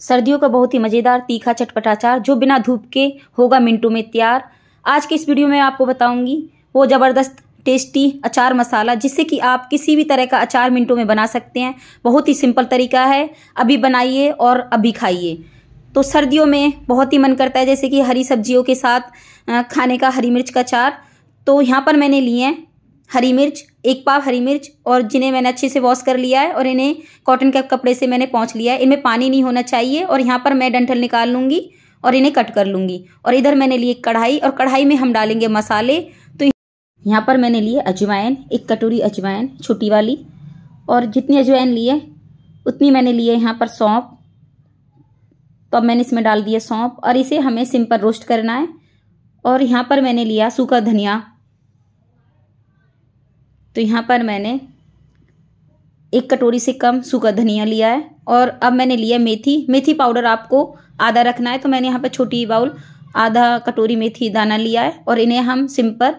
सर्दियों का बहुत ही मज़ेदार तीखा चटपटाचार जो बिना धूप के होगा मिनटों में तैयार आज के इस वीडियो में आपको बताऊंगी वो ज़बरदस्त टेस्टी अचार मसाला जिससे कि आप किसी भी तरह का अचार मिनटों में बना सकते हैं बहुत ही सिंपल तरीका है अभी बनाइए और अभी खाइए तो सर्दियों में बहुत ही मन करता है जैसे कि हरी सब्जियों के साथ खाने का हरी मिर्च का अचार तो यहाँ पर मैंने लिए हैं हरी मिर्च एक पाव हरी मिर्च और जिन्हें मैंने अच्छे से वॉश कर लिया है और इन्हें कॉटन के कपड़े से मैंने पहुँच लिया है इनमें पानी नहीं होना चाहिए और यहाँ पर मैं डंठल निकाल लूँगी और इन्हें कट कर लूँगी और इधर मैंने लिए कढ़ाई और कढ़ाई में हम डालेंगे मसाले तो यहाँ पर मैंने लिए अजवाइन एक कटोरी अजवाइन छोटी वाली और जितनी अजवाइन लिए उतनी मैंने लिए यहाँ पर सौंप तो अब मैंने इसमें डाल दिया सौंप और इसे हमें सिम पर रोस्ट करना है और यहाँ पर मैंने लिया सूखा धनिया तो यहाँ पर मैंने एक कटोरी से कम सूखा धनिया लिया है और अब मैंने लिया मेथी मेथी पाउडर आपको आधा रखना है तो मैंने यहाँ पर छोटी बाउल आधा कटोरी मेथी दाना लिया है और इन्हें हम सिम पर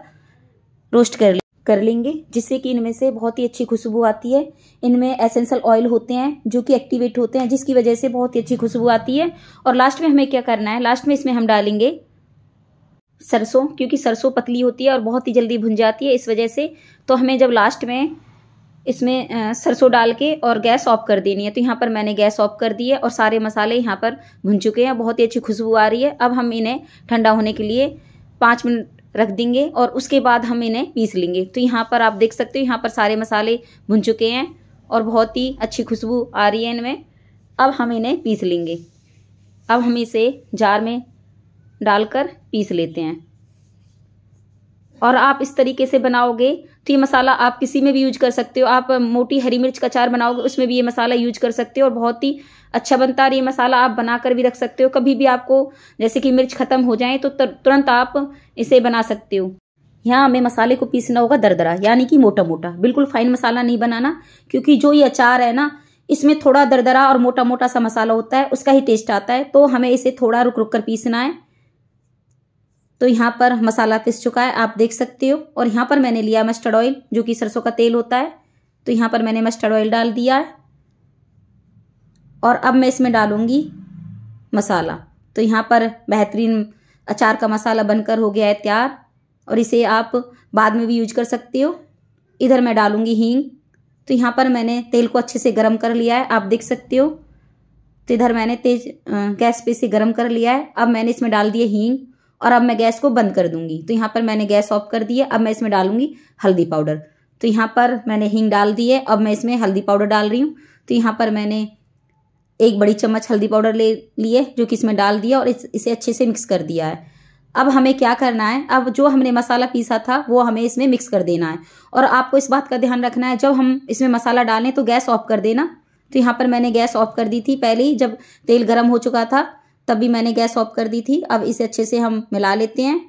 रोस्ट कर कर लेंगे जिससे कि इनमें से बहुत ही अच्छी खुशबू आती है इनमें एसेंशियल ऑयल होते हैं जो कि एक्टिवेट होते हैं जिसकी वजह से बहुत ही अच्छी खुशबू आती है और लास्ट में हमें क्या करना है लास्ट में इसमें हम डालेंगे सरसों क्योंकि सरसों पतली होती है और बहुत ही जल्दी भुन जाती है इस वजह से तो हमें जब लास्ट में इसमें सरसों डाल के और गैस ऑफ कर देनी है तो यहाँ पर मैंने गैस ऑफ कर दी है और सारे मसाले यहाँ पर भुन चुके हैं बहुत ही अच्छी खुशबू आ रही है अब हम इन्हें ठंडा होने के लिए पाँच मिनट रख देंगे और उसके बाद हम इन्हें पीस लेंगे तो यहाँ पर आप देख सकते हो यहाँ पर सारे मसाले भुन चुके हैं और बहुत ही अच्छी खुशबू आ रही है इनमें अब हम इन्हें पीस लेंगे अब हम इसे जार में डालकर पीस लेते हैं और आप इस तरीके से बनाओगे तो ये मसाला आप किसी में भी यूज कर सकते हो आप मोटी हरी मिर्च का चार बनाओगे उसमें भी ये मसाला यूज कर सकते हो और बहुत ही अच्छा बनता है ये मसाला आप बनाकर भी रख सकते हो कभी भी आपको जैसे कि मिर्च खत्म हो जाए तो तुरंत आप इसे बना सकते हो यहाँ हमें मसाले को पीसना होगा दरदरा यानी कि मोटा मोटा बिल्कुल फाइन मसाला नहीं बनाना क्योंकि जो ये अचार है ना इसमें थोड़ा दरदरा और मोटा मोटा सा मसाला होता है उसका ही टेस्ट आता है तो हमें इसे थोड़ा रुक रुक कर पीसना है तो यहाँ पर मसाला पिस चुका है आप देख सकते हो और यहाँ पर मैंने लिया मस्टर्ड ऑयल जो कि सरसों का तेल होता है तो यहाँ पर मैंने मस्टर्ड ऑयल डाल दिया है और अब मैं इसमें डालूँगी मसाला तो यहाँ पर बेहतरीन अचार का मसाला बनकर हो गया है तैयार और इसे आप बाद में भी यूज कर सकते हो इधर मैं डालूँगी हींग तो यहाँ पर मैंने तेल को अच्छे से गर्म कर लिया है आप देख सकते हो तो इधर मैंने तेज गैस पे इसे गर्म कर लिया है अब मैंने इसमें डाल दिए हींग और अब मैं गैस को बंद कर दूंगी तो यहाँ पर मैंने गैस ऑफ कर दी है अब मैं इसमें डालूंगी हल्दी पाउडर तो यहाँ पर मैंने हींग डाल दी है अब मैं इसमें हल्दी पाउडर डाल रही हूँ तो यहाँ पर मैंने एक बड़ी चम्मच हल्दी पाउडर ले लिए जो कि इसमें डाल दिया और इस, इसे अच्छे से मिक्स कर दिया है अब हमें क्या करना है अब जो हमने मसाला पीसा था वो हमें इसमें मिक्स कर देना है और आपको इस बात का ध्यान रखना है जब हम इसमें मसाला डालें तो गैस ऑफ कर देना तो यहाँ पर मैंने गैस ऑफ कर दी थी पहले ही जब तेल गर्म हो चुका था तब भी मैंने गैस ऑफ कर दी थी अब इसे अच्छे से हम मिला लेते हैं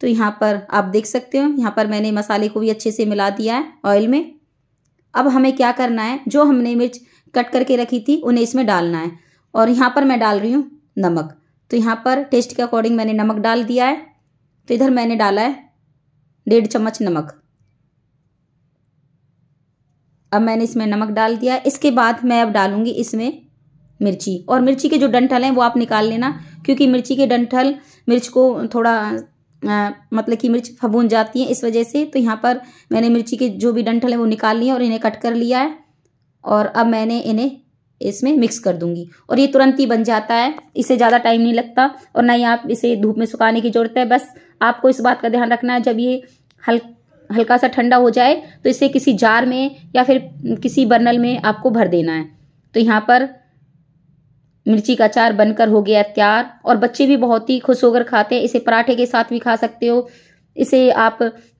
तो यहाँ पर आप देख सकते हो यहाँ पर मैंने मसाले को भी अच्छे से मिला दिया है ऑयल में अब हमें क्या करना है जो हमने मिर्च कट करके रखी थी उन्हें इसमें डालना है और यहाँ पर मैं डाल रही हूँ नमक तो यहाँ पर टेस्ट के अकॉर्डिंग मैंने नमक डाल दिया है तो इधर मैंने डाला है डेढ़ चम्मच नमक अब मैंने इसमें नमक डाल दिया इसके बाद मैं अब डालूंगी इसमें मिर्ची और मिर्ची के जो डंठल हैं वो आप निकाल लेना क्योंकि मिर्ची के डंठल मिर्च को थोड़ा आ, मतलब कि मिर्च फबून जाती है इस वजह से तो यहाँ पर मैंने मिर्ची के जो भी डंठल हैं वो निकाल लिए और इन्हें कट कर लिया है और अब मैंने इन्हें इसमें मिक्स कर दूंगी और ये तुरंत ही बन जाता है इसे ज़्यादा टाइम नहीं लगता और ना ही आप इसे धूप में सुखाने की ज़रूरत है बस आपको इस बात का ध्यान रखना है जब ये हल हल्का सा ठंडा हो जाए तो इसे किसी जार में या फिर किसी बर्नल में आपको भर देना है तो यहाँ पर मिर्ची का अचार बनकर हो गया तैयार और बच्चे भी बहुत ही खुश होकर खाते हैं इसे पराठे के साथ भी खा सकते हो इसे आप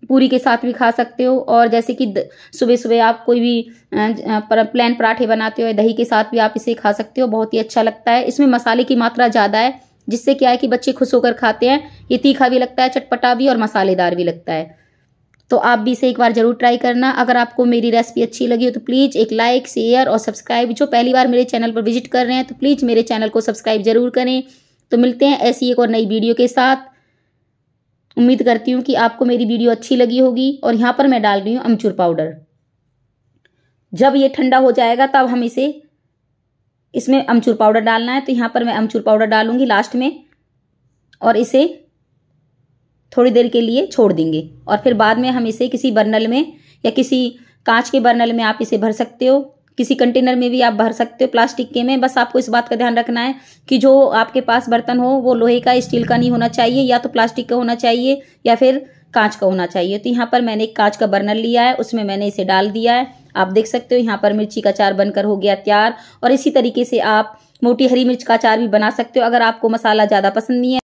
पूरी के साथ भी खा सकते हो और जैसे कि सुबह सुबह आप कोई भी प्लान पराठे बनाते हो दही के साथ भी आप इसे खा सकते हो बहुत ही अच्छा लगता है इसमें मसाले की मात्रा ज़्यादा है जिससे क्या है कि बच्चे खुश होकर खाते हैं ये तीखा भी लगता है चटपटा भी और मसालेदार भी लगता है तो आप भी इसे एक बार ज़रूर ट्राई करना अगर आपको मेरी रेसिपी अच्छी लगी हो तो प्लीज़ एक लाइक शेयर और सब्सक्राइब जो पहली बार मेरे चैनल पर विजिट कर रहे हैं तो प्लीज़ मेरे चैनल को सब्सक्राइब ज़रूर करें तो मिलते हैं ऐसी एक और नई वीडियो के साथ उम्मीद करती हूँ कि आपको मेरी वीडियो अच्छी लगी होगी और यहाँ पर मैं डाल रही हूँ अमचूर पाउडर जब ये ठंडा हो जाएगा तब हम इसे इसमें अमचूर पाउडर डालना है तो यहाँ पर मैं अमचूर पाउडर डालूंगी लास्ट में और इसे थोड़ी देर के लिए छोड़ देंगे और फिर बाद में हम इसे किसी बर्नल में या किसी कांच के बर्नल में आप इसे भर सकते हो किसी कंटेनर में भी आप भर सकते हो प्लास्टिक के में बस आपको इस बात का ध्यान रखना है कि जो आपके पास बर्तन हो वो लोहे का स्टील का नहीं होना चाहिए या तो प्लास्टिक का होना चाहिए या फिर कांच का होना चाहिए तो यहाँ पर मैंने एक कांच का बर्नर लिया है उसमें मैंने इसे डाल दिया है आप देख सकते हो यहाँ पर मिर्ची का चार बनकर हो गया तैयार और इसी तरीके से आप मोटी हरी मिर्च का चार भी बना सकते हो अगर आपको मसाला ज़्यादा पसंद नहीं है